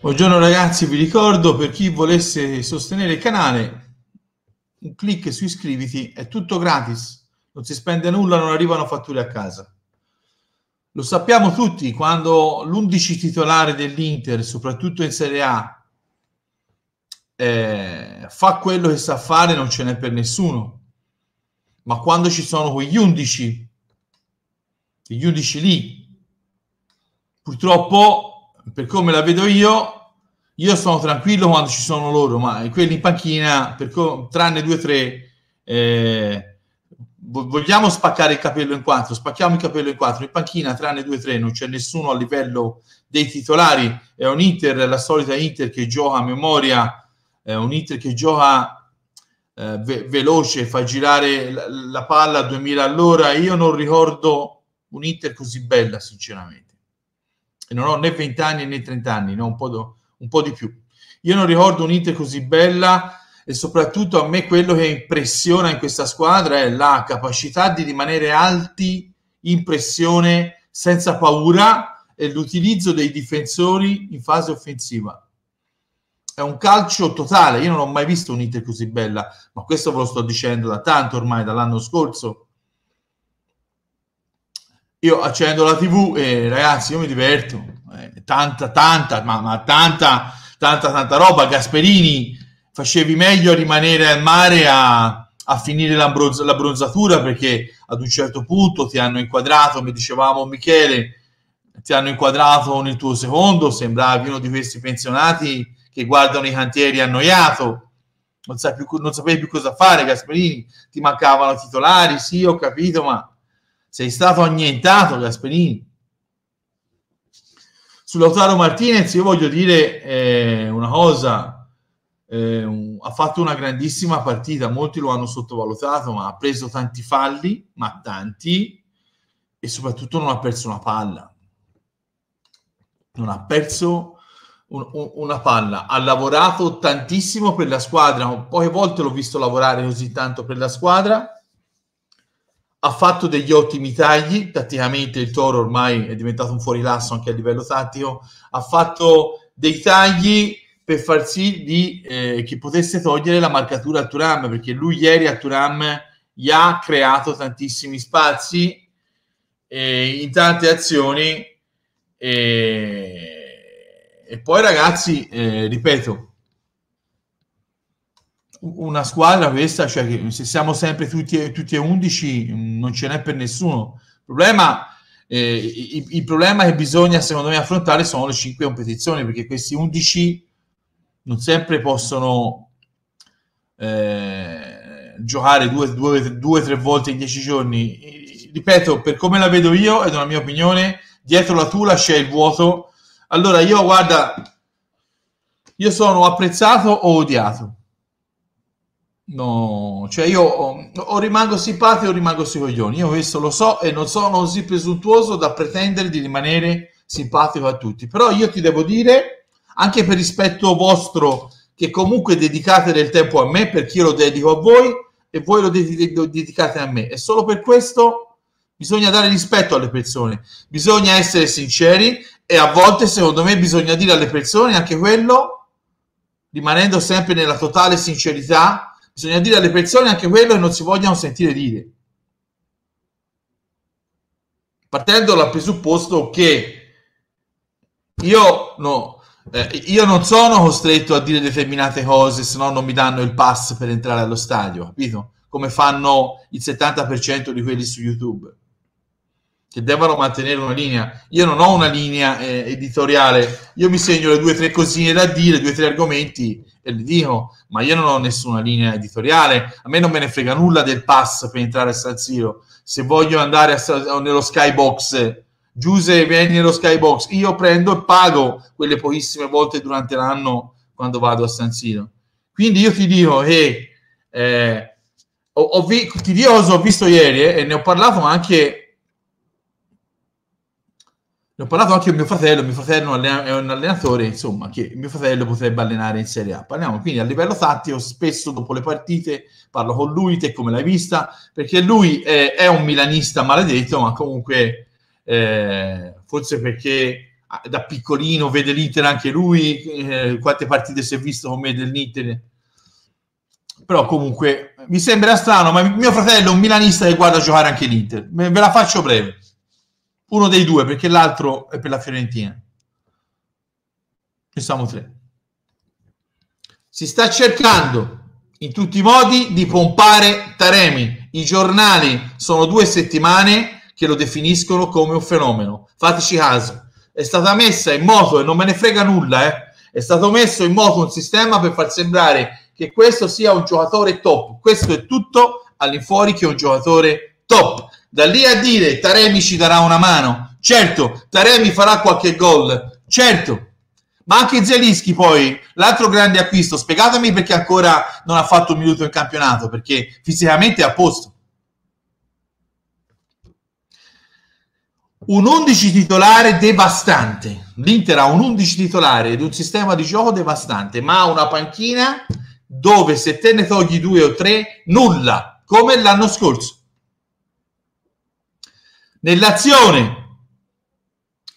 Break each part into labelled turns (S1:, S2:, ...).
S1: Buongiorno ragazzi, vi ricordo per chi volesse sostenere il canale, un clic su iscriviti, è tutto gratis, non si spende nulla, non arrivano fatture a casa. Lo sappiamo tutti, quando l'11 titolare dell'Inter, soprattutto in Serie A, eh, fa quello che sa fare non ce n'è per nessuno. Ma quando ci sono quegli 11, gli 11 lì, purtroppo per come la vedo io, io sono tranquillo quando ci sono loro, ma quelli in panchina, co- tranne due o tre, eh, vogliamo spaccare il capello in quattro, spacchiamo il capello in quattro, in panchina tranne due o tre non c'è nessuno a livello dei titolari, è un Inter, la solita Inter che gioca a memoria, è un Inter che gioca eh, ve- veloce, fa girare la-, la palla a 2000 all'ora, io non ricordo un'Inter così bella sinceramente non ho né 20 anni né 30 anni, no? un, po do, un po' di più. Io non ricordo un'Inter così bella e soprattutto a me quello che impressiona in questa squadra è la capacità di rimanere alti in pressione senza paura e l'utilizzo dei difensori in fase offensiva. È un calcio totale, io non ho mai visto un'Inter così bella, ma questo ve lo sto dicendo da tanto ormai, dall'anno scorso io accendo la tv e ragazzi io mi diverto eh, tanta tanta ma, ma, tanta tanta tanta roba Gasperini facevi meglio a rimanere al mare a, a finire l'abbronzatura perché ad un certo punto ti hanno inquadrato mi dicevamo Michele ti hanno inquadrato nel tuo secondo sembravi uno di questi pensionati che guardano i cantieri annoiato non, sa più, non sapevi più cosa fare Gasperini ti mancavano titolari sì ho capito ma sei stato annientato, Gasperini. Sull'Autaro Martinez io voglio dire eh, una cosa, eh, un, ha fatto una grandissima partita, molti lo hanno sottovalutato, ma ha preso tanti falli, ma tanti, e soprattutto non ha perso una palla. Non ha perso un, un, una palla, ha lavorato tantissimo per la squadra, poche volte l'ho visto lavorare così tanto per la squadra ha fatto degli ottimi tagli, tatticamente il Toro ormai è diventato un fuorilasso anche a livello tattico, ha fatto dei tagli per far sì di, eh, che potesse togliere la marcatura al Turam, perché lui ieri a Turam gli ha creato tantissimi spazi eh, in tante azioni eh, e poi ragazzi, eh, ripeto, una squadra questa, cioè che se siamo sempre tutti, e, tutti e 11 mm, non ce n'è per nessuno. Il problema, eh, il, il problema che bisogna secondo me affrontare sono le 5 competizioni perché questi 11 non sempre possono eh, giocare due, due, due, tre volte in 10 giorni. Ripeto, per come la vedo io ed è una mia opinione, dietro la Tula c'è il vuoto. Allora io guarda, io sono apprezzato o odiato No, cioè io mm, o, rimango simpatico o rimango sui coglioni. Io questo lo so e non sono così presuntuoso da pretendere di rimanere simpatico a tutti. Però io ti devo dire, anche per rispetto vostro, che comunque dedicate del tempo a me, perché io lo dedico a voi e voi lo dedicate a me. E solo per questo bisogna dare rispetto alle persone, bisogna essere sinceri e a volte, secondo me, bisogna dire alle persone anche quello, rimanendo sempre nella totale sincerità Bisogna dire alle persone anche quello che non si vogliono sentire dire. Partendo dal presupposto che io, no, eh, io non sono costretto a dire determinate cose, se no non mi danno il pass per entrare allo stadio, capito? Come fanno il 70% di quelli su YouTube che devono mantenere una linea. Io non ho una linea eh, editoriale, io mi segno le due o tre cosine da dire, due o tre argomenti e le dico, ma io non ho nessuna linea editoriale, a me non me ne frega nulla del pass per entrare a San Siro. Se voglio andare a, nello skybox, Giuse vieni nello skybox, io prendo e pago quelle pochissime volte durante l'anno quando vado a San Siro. Quindi io ti dico che eh, ho, ho vi- ti ho visto ieri eh, e ne ho parlato anche ne ho parlato anche con mio fratello, mio fratello è un allenatore, insomma, che mio fratello potrebbe allenare in Serie A. Parliamo quindi a livello tattico, spesso dopo le partite parlo con lui, te come l'hai vista, perché lui è, è un milanista maledetto, ma comunque eh, forse perché ah, da piccolino vede l'Inter anche lui, eh, quante partite si è visto con me dell'Inter. Però comunque mi sembra strano, ma mio fratello è un milanista che guarda giocare anche l'Inter. Ve la faccio breve uno dei due, perché l'altro è per la Fiorentina. Ne siamo tre. Si sta cercando in tutti i modi di pompare Taremi. I giornali sono due settimane che lo definiscono come un fenomeno. Fateci caso. È stata messa in moto e non me ne frega nulla, eh. È stato messo in moto un sistema per far sembrare che questo sia un giocatore top. Questo è tutto all'infuori che è un giocatore top da lì a dire Taremi ci darà una mano, certo, Taremi farà qualche gol, certo, ma anche Zelischi poi, l'altro grande acquisto, spiegatemi perché ancora non ha fatto un minuto in campionato, perché fisicamente è a posto. Un 11 titolare devastante, l'Inter ha un 11 titolare ed un sistema di gioco devastante, ma ha una panchina dove se te ne togli due o tre, nulla, come l'anno scorso nell'azione.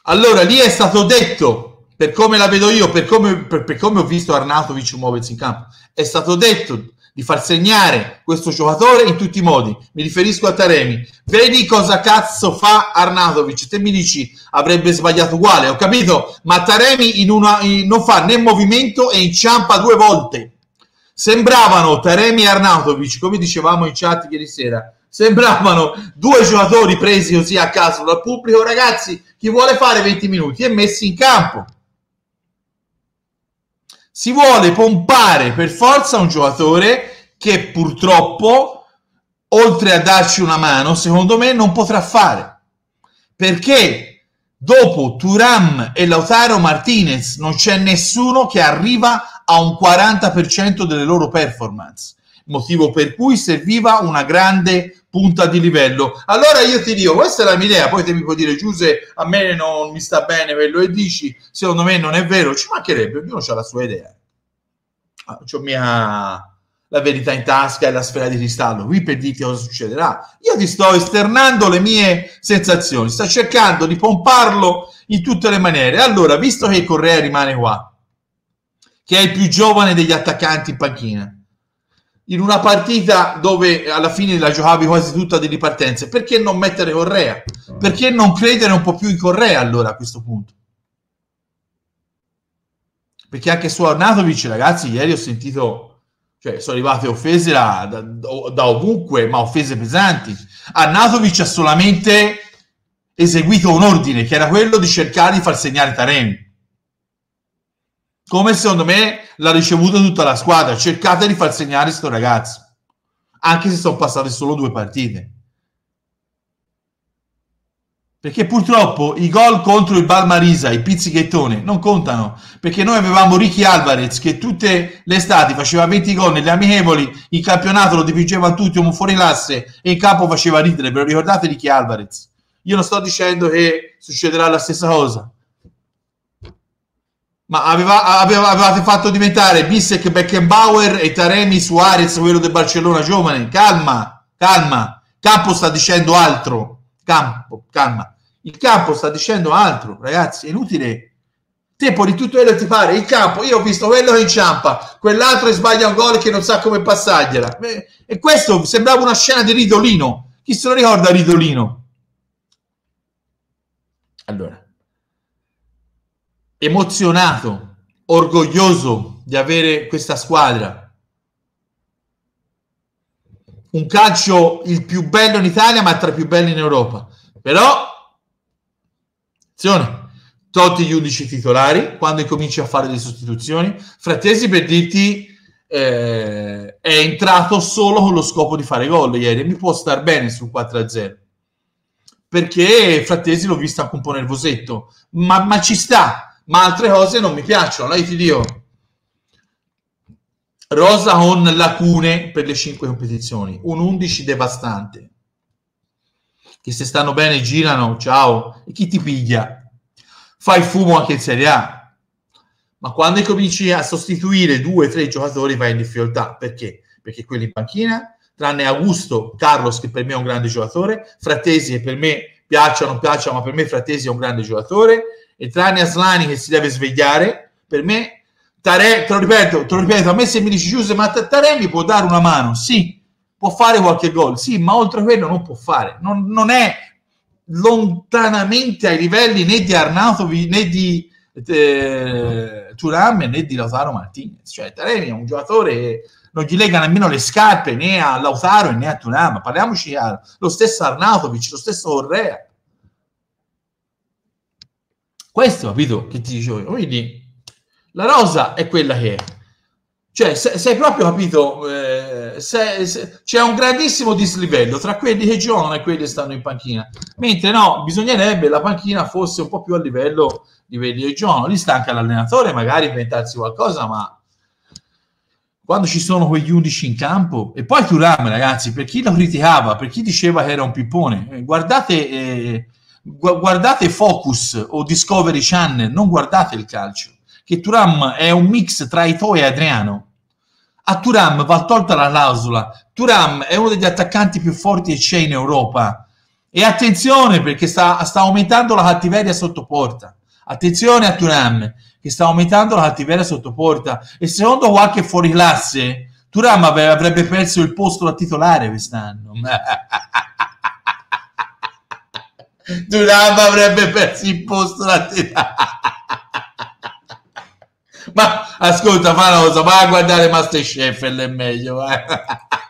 S1: Allora lì è stato detto, per come la vedo io, per come, per, per come ho visto Arnautovic muoversi in campo, è stato detto di far segnare questo giocatore in tutti i modi. Mi riferisco a Taremi. Vedi cosa cazzo fa Arnautovic. Te mi dici avrebbe sbagliato uguale, ho capito, ma Taremi in una, in, non fa né movimento e inciampa due volte. Sembravano Taremi e Arnautovic, come dicevamo in chat ieri sera, Sembravano due giocatori presi così a caso dal pubblico, ragazzi, chi vuole fare 20 minuti e messi in campo. Si vuole pompare per forza un giocatore che purtroppo, oltre a darci una mano, secondo me non potrà fare. Perché dopo Turam e Lautaro Martinez non c'è nessuno che arriva a un 40% delle loro performance motivo per cui serviva una grande punta di livello. Allora io ti dico, questa è la mia idea, poi te mi puoi dire Giuse, a me non mi sta bene quello che dici, secondo me non è vero, ci mancherebbe, ognuno ha la sua idea. Ah, ho mia la verità in tasca e la sfera di cristallo, qui per dirti cosa succederà. Io ti sto esternando le mie sensazioni, sto cercando di pomparlo in tutte le maniere. Allora, visto che Correa rimane qua, che è il più giovane degli attaccanti in panchina, in una partita dove alla fine la giocavi quasi tutta di ripartenza, perché non mettere Correa? Perché non credere un po' più in Correa allora a questo punto? Perché anche su Arnatovic, ragazzi, ieri ho sentito, cioè sono arrivate offese da, da, da ovunque, ma offese pesanti. Arnatovic ha solamente eseguito un ordine, che era quello di cercare di far segnare Taremi come secondo me l'ha ricevuto tutta la squadra. Cercate di far segnare questo ragazzo, anche se sono passate solo due partite. Perché purtroppo i gol contro il Balmarisa, i pizzichettone, non contano. Perché noi avevamo Ricky Alvarez che tutte le estati faceva 20 gol nelle amichevoli, il campionato lo dipingeva tutti, un fuori classe e in campo faceva ridere. Ve lo ricordate Ricky Alvarez? Io non sto dicendo che succederà la stessa cosa, ma aveva, aveva, avevate fatto diventare Bissek, Beckenbauer e Taremi Suarez, quello del Barcellona giovane. Calma, calma. Campo sta dicendo altro. Campo, calma. Il campo sta dicendo altro, ragazzi. È inutile. Tempo di tutto quello che ti pare. Il campo, io ho visto quello che inciampa, quell'altro che sbaglia un gol che non sa come passargliela. E questo sembrava una scena di Ridolino. Chi se lo ricorda Ridolino? Allora emozionato, orgoglioso di avere questa squadra. Un calcio il più bello in Italia, ma tra i più belli in Europa. Però, attenzione, tolti gli 11 titolari, quando incominci a fare le sostituzioni, Frattesi per dirti eh, è entrato solo con lo scopo di fare gol ieri, mi può star bene sul 4-0 perché Frattesi l'ho visto anche un po' nervosetto, ma, ma ci sta ma altre cose non mi piacciono. Allora io ti dico, rosa con lacune per le cinque competizioni, un 11 devastante, che se stanno bene girano, ciao, e chi ti piglia? Fai fumo anche in Serie A. Ma quando cominci a sostituire due o tre giocatori vai in difficoltà, perché? Perché quelli in panchina, tranne Augusto, Carlos che per me è un grande giocatore, Frattesi che per me piaccia o non piaccia, ma per me Frattesi è un grande giocatore, e tranne Aslani che si deve svegliare, per me Taremi, te lo ripeto, te lo ripeto, a me se mi dici Giuse ma mi può dare una mano, sì, può fare qualche gol, sì, ma oltre a quello non può fare, non, non è lontanamente ai livelli né di Arnautovic né di eh, Turam né di Lautaro Martinez, cioè Taremi è un giocatore che non gli lega nemmeno le scarpe né a Lautaro né a Turam, parliamoci chiaro, lo stesso Arnautovic, lo stesso Correa, questo, capito, che ti dicevo Quindi la rosa è quella che è. Cioè, se, sei proprio capito, eh, se, se, c'è un grandissimo dislivello tra quelli che giocano e quelli che stanno in panchina. Mentre no, bisognerebbe la panchina fosse un po' più a livello di quelli che giocano. Lì sta anche l'allenatore, magari inventarsi qualcosa, ma quando ci sono quegli 11 in campo e poi Turam ragazzi per chi lo criticava per chi diceva che era un pippone eh, guardate eh, guardate Focus o Discovery Channel, non guardate il calcio, che Turam è un mix tra Ito e Adriano. A Turam va tolta la clausola, Turam è uno degli attaccanti più forti che c'è in Europa. E attenzione perché sta, sta aumentando la cattiveria sotto porta. Attenzione a Turam che sta aumentando la cattiveria sotto porta. E secondo qualche fuoriclasse, Turam avrebbe perso il posto da titolare quest'anno. Durab avrebbe perso il posto laterale. ma ascolta, fa una cosa, va a guardare Masterchef, è meglio. Va.